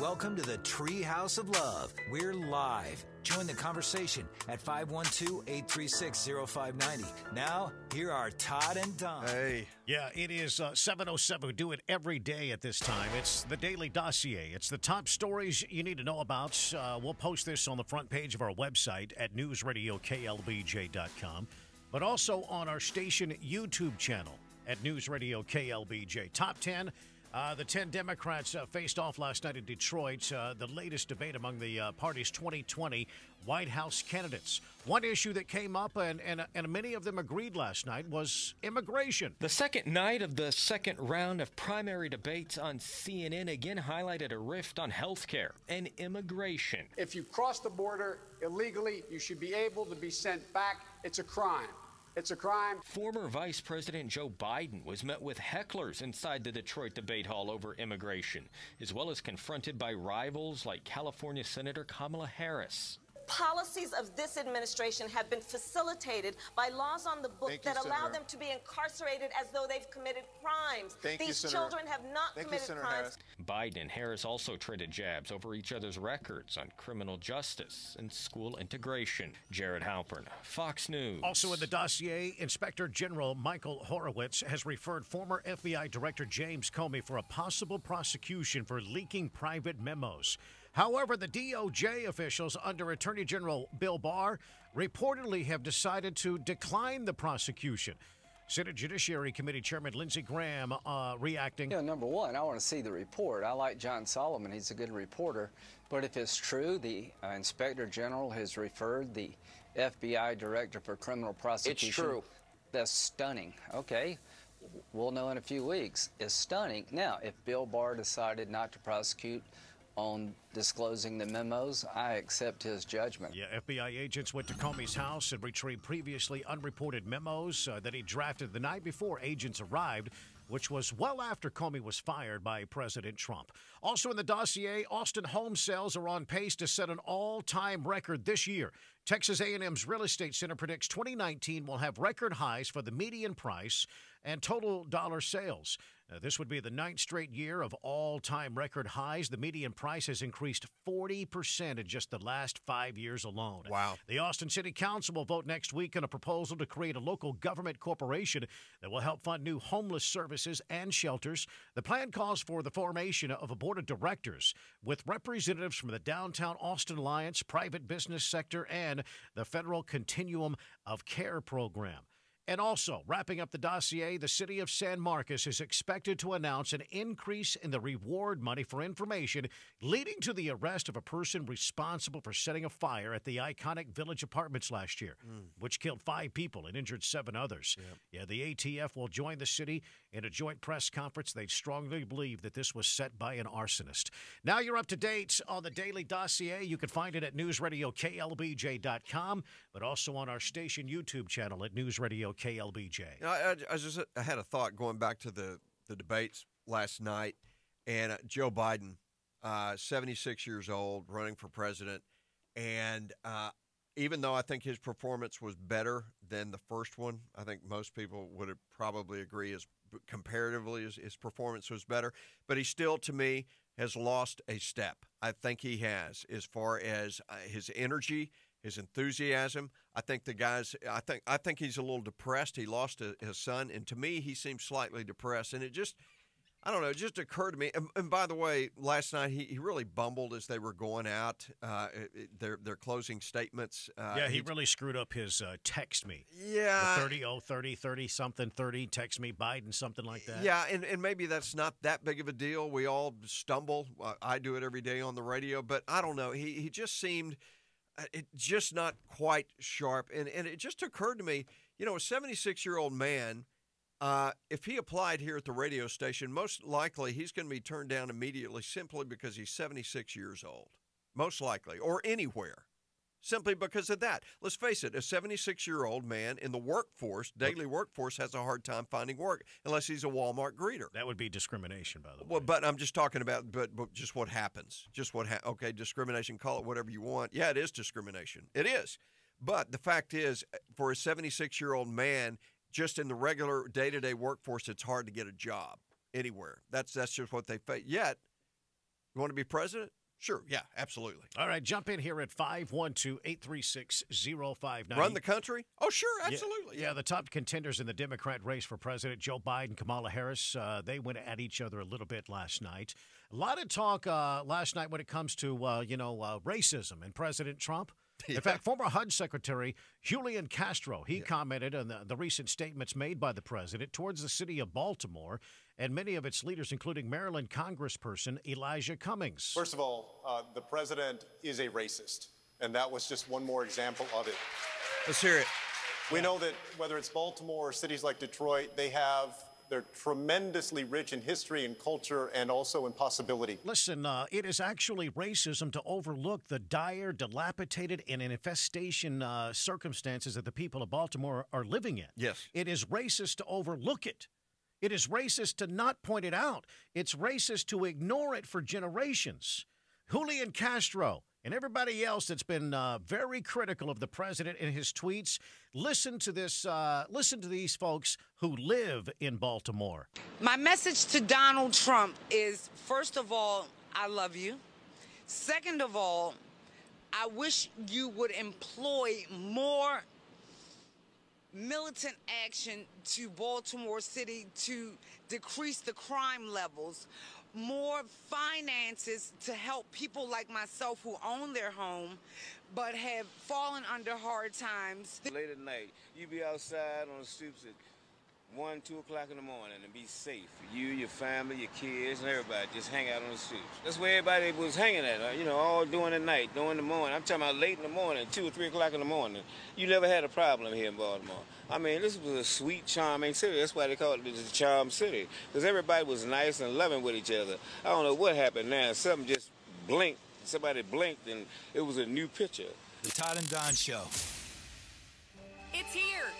Welcome to the Treehouse of Love. We're live. Join the conversation at 512 836 0590. Now, here are Todd and Don. Hey. Yeah, it is uh, 707. We do it every day at this time. It's the Daily Dossier. It's the top stories you need to know about. Uh, we'll post this on the front page of our website at newsradioklbj.com, but also on our station YouTube channel at newsradioklbj. Top 10 uh, the 10 Democrats uh, faced off last night in Detroit, uh, the latest debate among the uh, party's 2020 White House candidates. One issue that came up, and, and, and many of them agreed last night, was immigration. The second night of the second round of primary debates on CNN again highlighted a rift on health care and immigration. If you cross the border illegally, you should be able to be sent back. It's a crime. It's a crime. Former Vice President Joe Biden was met with hecklers inside the Detroit debate hall over immigration, as well as confronted by rivals like California Senator Kamala Harris policies of this administration have been facilitated by laws on the book Thank that you, allow Senator. them to be incarcerated as though they've committed crimes. Thank These you, children have not Thank committed you, crimes. Harris. Biden and Harris also traded jabs over each other's records on criminal justice and school integration. Jared Halpern, Fox News. Also in the dossier, Inspector General Michael Horowitz has referred former FBI Director James Comey for a possible prosecution for leaking private memos. However, the DOJ officials under Attorney General Bill Barr reportedly have decided to decline the prosecution. Senate Judiciary Committee Chairman Lindsey Graham uh, reacting. Yeah, number one, I want to see the report. I like John Solomon. He's a good reporter. But if it's true, the uh, Inspector General has referred the FBI Director for Criminal Prosecution. It's true. That's stunning. Okay. We'll know in a few weeks. It's stunning. Now, if Bill Barr decided not to prosecute on disclosing the memos. I accept his judgment. Yeah, FBI agents went to Comey's house and retrieved previously unreported memos uh, that he drafted the night before agents arrived, which was well after Comey was fired by President Trump. Also in the dossier, Austin home sales are on pace to set an all time record this year. Texas A&M's Real Estate Center predicts 2019 will have record highs for the median price and total dollar sales. Uh, this would be the ninth straight year of all-time record highs. The median price has increased 40% in just the last five years alone. Wow. The Austin City Council will vote next week on a proposal to create a local government corporation that will help fund new homeless services and shelters. The plan calls for the formation of a board of directors with representatives from the Downtown Austin Alliance, private business sector, and and the Federal Continuum of Care program. And also, wrapping up the dossier, the city of San Marcos is expected to announce an increase in the reward money for information leading to the arrest of a person responsible for setting a fire at the iconic Village Apartments last year, mm. which killed five people and injured seven others. Yep. Yeah, the ATF will join the city in a joint press conference. They strongly believe that this was set by an arsonist. Now you're up to date on the daily dossier. You can find it at newsradioklbj.com, but also on our station YouTube channel at newsradio. KLBJ. You know, I, I just I had a thought going back to the, the debates last night, and uh, Joe Biden, uh, 76 years old, running for president, and uh, even though I think his performance was better than the first one, I think most people would probably agree is comparatively his, his performance was better, but he still to me has lost a step. I think he has as far as uh, his energy his enthusiasm. I think the guys. I think I think he's a little depressed. He lost a, his son, and to me, he seems slightly depressed. And it just, I don't know. It just occurred to me. And, and by the way, last night he, he really bumbled as they were going out. Uh, their their closing statements. Uh, yeah, he, he really screwed up his uh, text me. Yeah, the 30, oh, 30, 30 something thirty. Text me Biden something like that. Yeah, and and maybe that's not that big of a deal. We all stumble. Uh, I do it every day on the radio, but I don't know. He he just seemed uh, it's just not quite sharp. And and it just occurred to me, you know, a 76 year old man, uh, if he applied here at the radio station, most likely he's going to be turned down immediately simply because he's 76 years old, most likely, or anywhere simply because of that. Let's face it, a 76 year old man in the workforce, daily workforce, has a hard time finding work unless he's a Walmart greeter. That would be discrimination, by the way. Well, but I'm just talking about, but, but just what happens. Just what, ha- okay, discrimination, call it whatever you want. Yeah, it is discrimination. It is. But the fact is, eh, for a 76 year old man, just in the regular day to day workforce, it's hard to get a job anywhere. That's, that's just what they face. Yet, you want to be president? Sure. Yeah, absolutely. All right. Jump in here at 512 836 059. Run the country? Oh, sure. Absolutely. Yeah, yeah, The top contenders in the Democrat race for president, Joe Biden, Kamala Harris, uh, they went at each other a little bit last night. A lot of talk uh, last night when it comes to, uh, you know, uh, racism and President Trump. In fact, former HUD Secretary Julian Castro, he yeah. commented on the, the recent statements made by the president towards the city of Baltimore and many of its leaders, including Maryland Congressperson Elijah Cummings. First of all, uh, the president is a racist, and that was just one more example of it. Let's hear it. We know that whether it's Baltimore or cities like Detroit, they have they're tremendously rich in history and culture and also in possibility. Listen, uh, it is actually racism to overlook the dire, dilapidated, and infestation uh, circumstances that the people of Baltimore are living in. Yes. It is racist to overlook it. It is racist to not point it out. It's racist to ignore it for generations. Julian Castro and everybody else that's been uh, very critical of the president in his tweets. Listen to this. Uh, listen to these folks who live in Baltimore. My message to Donald Trump is: first of all, I love you. Second of all, I wish you would employ more militant action to Baltimore City to decrease the crime levels, more finances to help people like myself who own their home but have fallen under hard times. Late at night, you be outside on the streets 1, 2 o'clock in the morning and be safe. You, your family, your kids, and everybody just hang out on the streets. That's where everybody was hanging at, you know, all during the night, during the morning. I'm talking about late in the morning, 2 or 3 o'clock in the morning. You never had a problem here in Baltimore. I mean, this was a sweet, charming city. That's why they call it the Charm City, because everybody was nice and loving with each other. I don't know what happened now. Something just blinked. Somebody blinked, and it was a new picture. The Todd and Don Show. It's here.